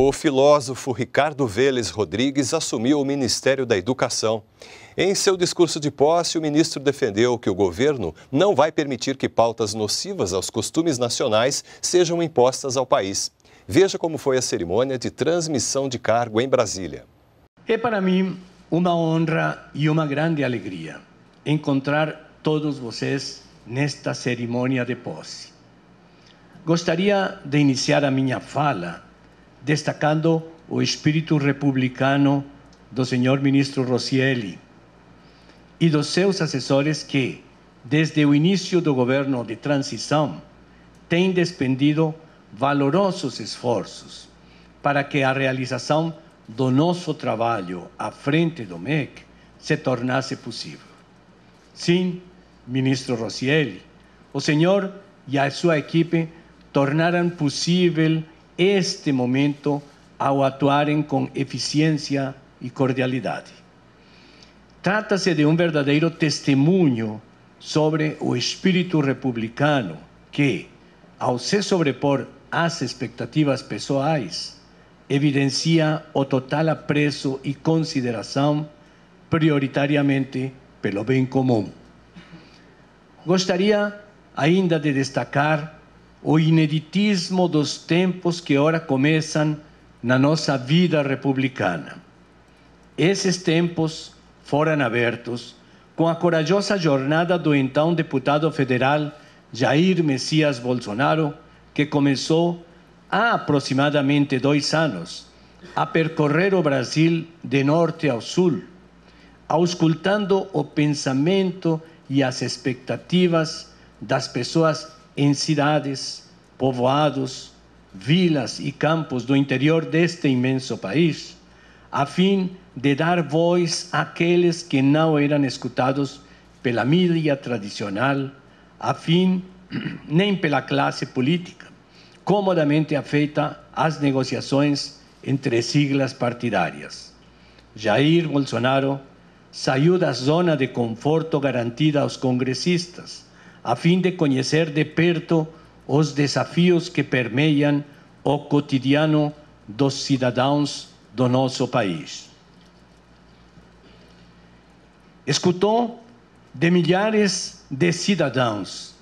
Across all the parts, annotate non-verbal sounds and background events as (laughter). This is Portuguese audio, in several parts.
O filósofo Ricardo Vélez Rodrigues assumiu o Ministério da Educação. Em seu discurso de posse, o ministro defendeu que o governo não vai permitir que pautas nocivas aos costumes nacionais sejam impostas ao país. Veja como foi a cerimônia de transmissão de cargo em Brasília. É para mim uma honra e uma grande alegria encontrar todos vocês nesta cerimônia de posse. Gostaria de iniciar a minha fala destacando o espírito republicano do senhor ministro Rocieli e dos seus assessores que, desde o início do governo de transição, têm despendido valorosos esforços para que a realização do nosso trabalho à frente do MEC se tornasse possível. Sim, ministro Rocieli, o senhor e a sua equipe tornaram possível este momento ao atuarem com eficiência e cordialidade. Trata-se de um verdadeiro testemunho sobre o espírito republicano que, ao se sobrepor às expectativas pessoais, evidencia o total apreço e consideração, prioritariamente pelo bem comum. Gostaria ainda de destacar o ineditismo dos tempos que ora começam na nossa vida republicana. Esses tempos foram abertos com a corajosa jornada do então deputado federal Jair Messias Bolsonaro, que começou há aproximadamente dois anos a percorrer o Brasil de norte ao sul, auscultando o pensamento e as expectativas das pessoas em cidades, povoados, vilas e campos do interior deste imenso país, a fim de dar voz àqueles que não eram escutados pela mídia tradicional, a fim (clears throat) nem pela classe política, comodamente afeita às negociações entre siglas partidárias. Jair Bolsonaro saiu da zona de conforto garantida aos congressistas a fim de conhecer de perto os desafios que permeiam o cotidiano dos cidadãos do nosso país. Escutou de milhares de cidadãos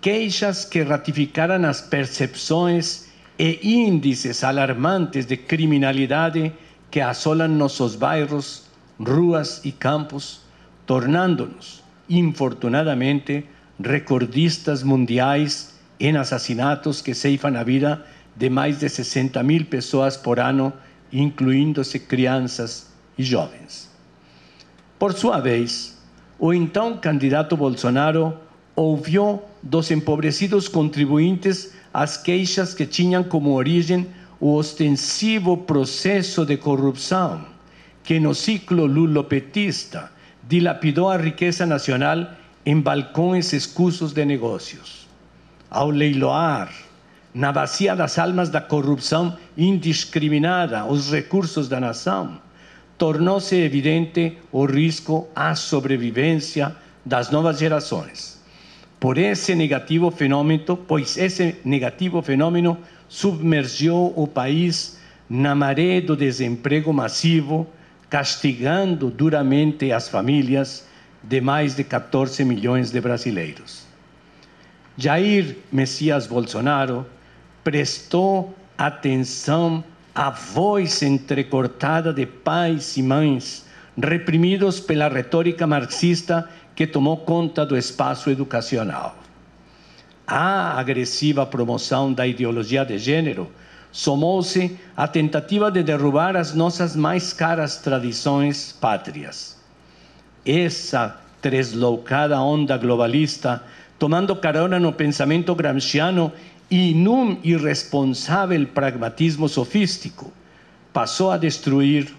queixas que ratificaram as percepções e índices alarmantes de criminalidade que assolam nossos bairros, ruas e campos, tornando-nos, infortunadamente, recordistas mundiais em assassinatos que ceifam a vida de mais de 60 mil pessoas por ano, incluindo-se crianças e jovens. Por sua vez, o então candidato Bolsonaro ouviu dos empobrecidos contribuintes as queixas que tinham como origem o ostensivo processo de corrupção que no ciclo lulopetista dilapidou a riqueza nacional em balcões escusos de negócios, ao leiloar, na bacia das almas da corrupção indiscriminada os recursos da nação, tornou-se evidente o risco à sobrevivência das novas gerações. Por esse negativo fenômeno, pois esse negativo fenômeno submergiu o país na maré do desemprego massivo, castigando duramente as famílias de mais de 14 milhões de brasileiros. Jair Messias Bolsonaro prestou atenção à voz entrecortada de pais e mães reprimidos pela retórica marxista que tomou conta do espaço educacional. A agressiva promoção da ideologia de gênero somou-se à tentativa de derrubar as nossas mais caras tradições pátrias essa tresloucada onda globalista, tomando carona no pensamento gramsciano e num irresponsável pragmatismo sofístico, passou a destruir,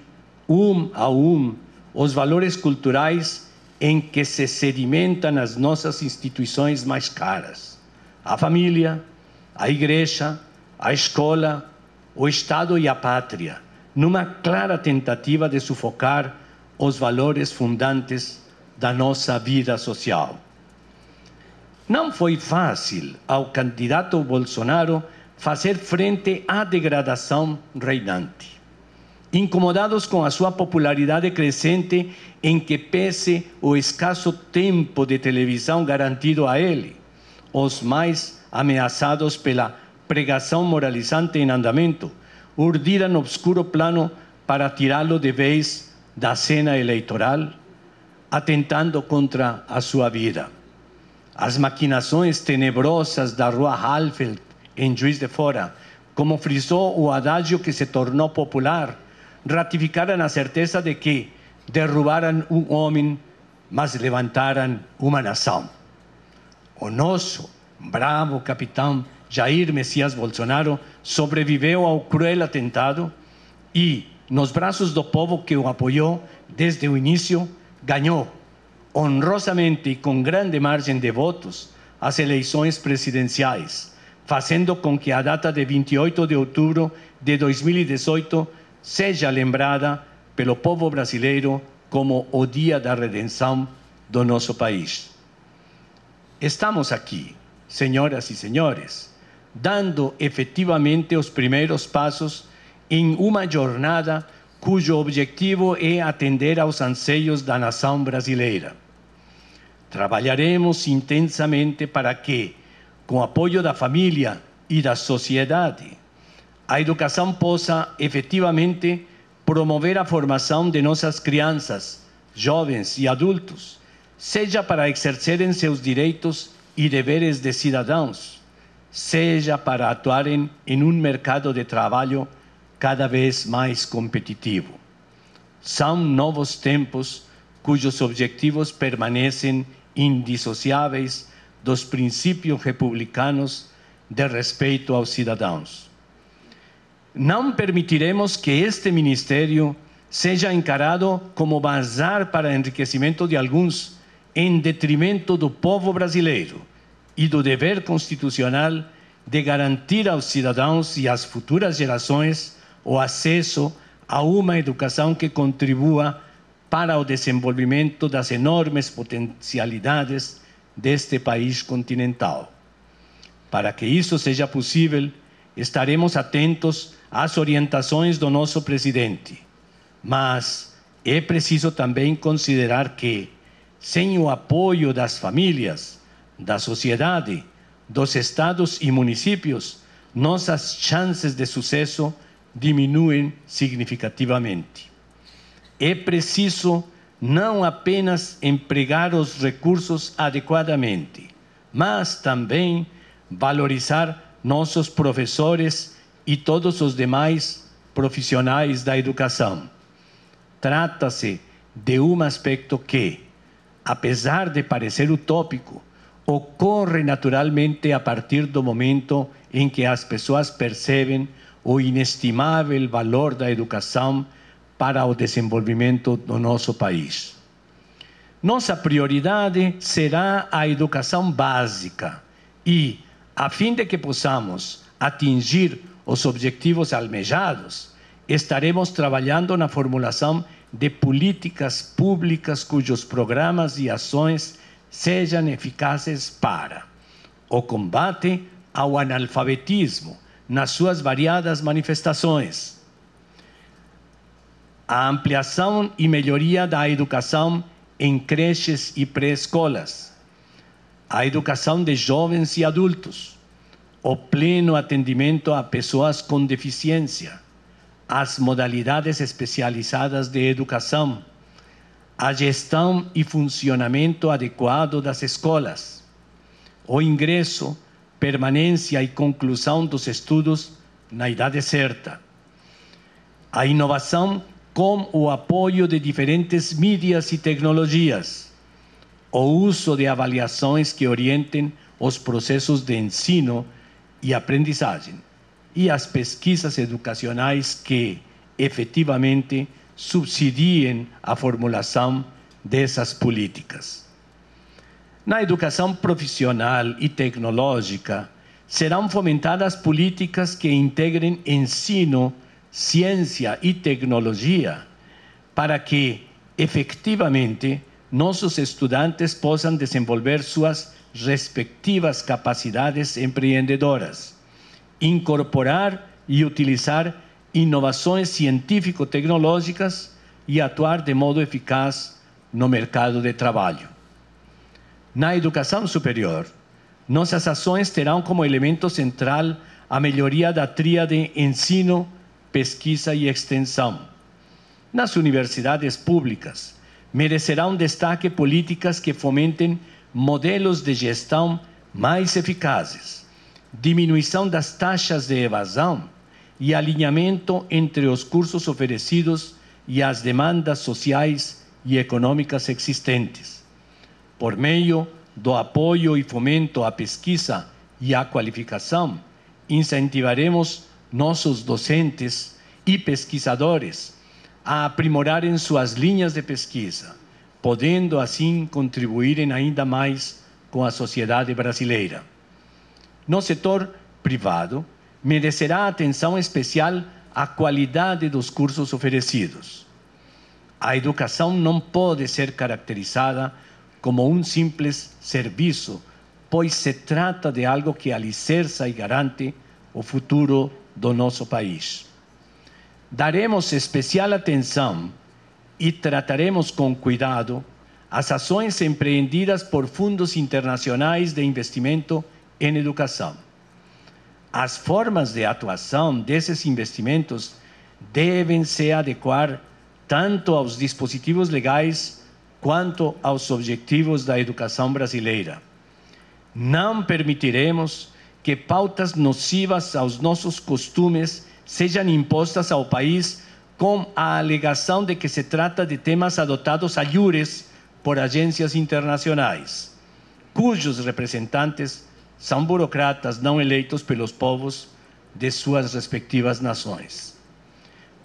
um a um, os valores culturais em que se sedimentam as nossas instituições mais caras: a família, a igreja, a escola, o Estado e a pátria, numa clara tentativa de sufocar os valores fundantes da nossa vida social. Não foi fácil ao candidato Bolsonaro fazer frente à degradação reinante. Incomodados com a sua popularidade crescente, em que pese o escasso tempo de televisão garantido a ele, os mais ameaçados pela pregação moralizante em andamento, urdiram obscuro plano para tirá-lo de vez da cena eleitoral, atentando contra a sua vida. As maquinações tenebrosas da rua Halfeld, em Juiz de Fora, como frisou o adágio que se tornou popular, ratificaram a certeza de que derrubaram um homem, mas levantaram uma nação. O nosso bravo capitão Jair Messias Bolsonaro sobreviveu ao cruel atentado e, nos braços do povo que o apoiou desde o início, ganhou, honrosamente e com grande margem de votos, as eleições presidenciais, fazendo com que a data de 28 de outubro de 2018 seja lembrada pelo povo brasileiro como o dia da redenção do nosso país. Estamos aqui, senhoras e senhores, dando efetivamente os primeiros passos em uma jornada cujo objetivo é atender aos anseios da nação brasileira. Trabalharemos intensamente para que, com o apoio da família e da sociedade, a educação possa efetivamente promover a formação de nossas crianças, jovens e adultos, seja para exercerem seus direitos e deveres de cidadãos, seja para atuarem em um mercado de trabalho cada vez mais competitivo. São novos tempos cujos objetivos permanecem indissociáveis dos princípios republicanos de respeito aos cidadãos. Não permitiremos que este ministério seja encarado como bazar para enriquecimento de alguns em detrimento do povo brasileiro e do dever constitucional de garantir aos cidadãos e às futuras gerações o acesso a uma educação que contribua para o desenvolvimento das enormes potencialidades deste país continental. Para que isso seja possível, estaremos atentos às orientações do nosso presidente. Mas é preciso também considerar que, sem o apoio das famílias, da sociedade, dos estados e municípios, nossas chances de sucesso diminuem significativamente. É preciso não apenas empregar os recursos adequadamente, mas também valorizar nossos professores e todos os demais profissionais da educação. Trata-se de um aspecto que, apesar de parecer utópico, ocorre naturalmente a partir do momento em que as pessoas percebem o inestimável valor da educação para o desenvolvimento do nosso país. Nossa prioridade será a educação básica e, a fim de que possamos atingir os objetivos almejados, estaremos trabalhando na formulação de políticas públicas cujos programas e ações sejam eficazes para o combate ao analfabetismo, nas suas variadas manifestações. A ampliação e melhoria da educação em creches e pré-escolas. A educação de jovens e adultos. O pleno atendimento a pessoas com deficiência. As modalidades especializadas de educação. A gestão e funcionamento adequado das escolas. O ingresso permanência e conclusão dos estudos na idade certa. A inovação com o apoio de diferentes mídias e tecnologias. O uso de avaliações que orientem os processos de ensino e aprendizagem e as pesquisas educacionais que efetivamente subsidiem a formulação dessas políticas. Na educação profissional e tecnológica, serão fomentadas políticas que integrem ensino, ciência e tecnologia para que, efetivamente, nossos estudantes possam desenvolver suas respectivas capacidades empreendedoras, incorporar e utilizar inovações científico-tecnológicas e atuar de modo eficaz no mercado de trabalho. Na educação superior, nossas ações terão como elemento central a melhoria da tríade ensino, pesquisa e extensão. Nas universidades públicas, merecerão destaque políticas que fomentem modelos de gestão mais eficazes, diminuição das taxas de evasão e alinhamento entre os cursos oferecidos e as demandas sociais e econômicas existentes por meio do apoio e fomento à pesquisa e à qualificação, incentivaremos nossos docentes e pesquisadores a aprimorarem suas linhas de pesquisa, podendo assim contribuírem ainda mais com a sociedade brasileira. No setor privado, merecerá atenção especial a qualidade dos cursos oferecidos. A educação não pode ser caracterizada como un simple servicio, pois se trata de algo que alicerza y garante o futuro do nosso país. Daremos especial atenção e trataremos com cuidado as ações empreendidas por fundos internacionais de investimento em educação. As formas de atuação desses investimentos devem se adequar tanto aos dispositivos legais quanto aos objetivos da educação brasileira. Não permitiremos que pautas nocivas aos nossos costumes sejam impostas ao país com a alegação de que se trata de temas adotados a iures por agências internacionais, cujos representantes são burocratas não eleitos pelos povos de suas respectivas nações.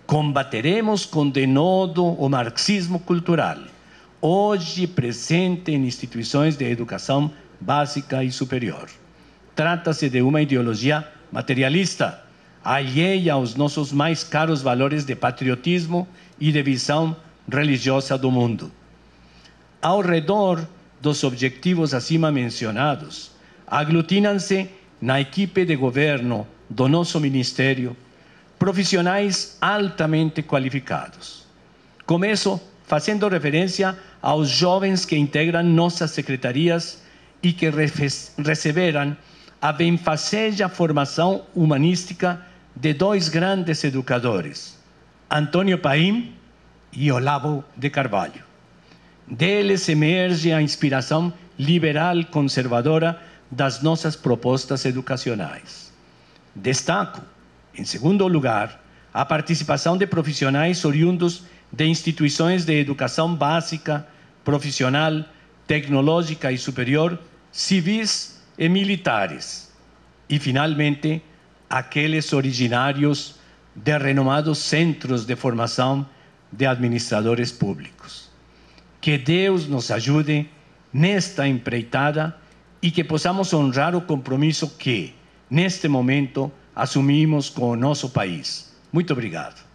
Combateremos com denodo o marxismo cultural hoje presente em instituições de educação básica e superior. Trata-se de uma ideologia materialista, alheia aos nossos mais caros valores de patriotismo e de visão religiosa do mundo. Ao redor dos objetivos acima mencionados, aglutinam-se na equipe de governo do nosso ministério profissionais altamente qualificados. Começo fazendo referência aos jovens que integram nossas secretarias e que receberam a benfazeja formação humanística de dois grandes educadores, Antônio Paim e Olavo de Carvalho. Deles emerge a inspiração liberal conservadora das nossas propostas educacionais. Destaco, em segundo lugar, a participação de profissionais oriundos de instituições de educação básica, profissional, tecnológica e superior, civis e militares. E, finalmente, aqueles originários de renomados centros de formação de administradores públicos. Que Deus nos ajude nesta empreitada e que possamos honrar o compromisso que, neste momento, assumimos com o nosso país. Muito obrigado.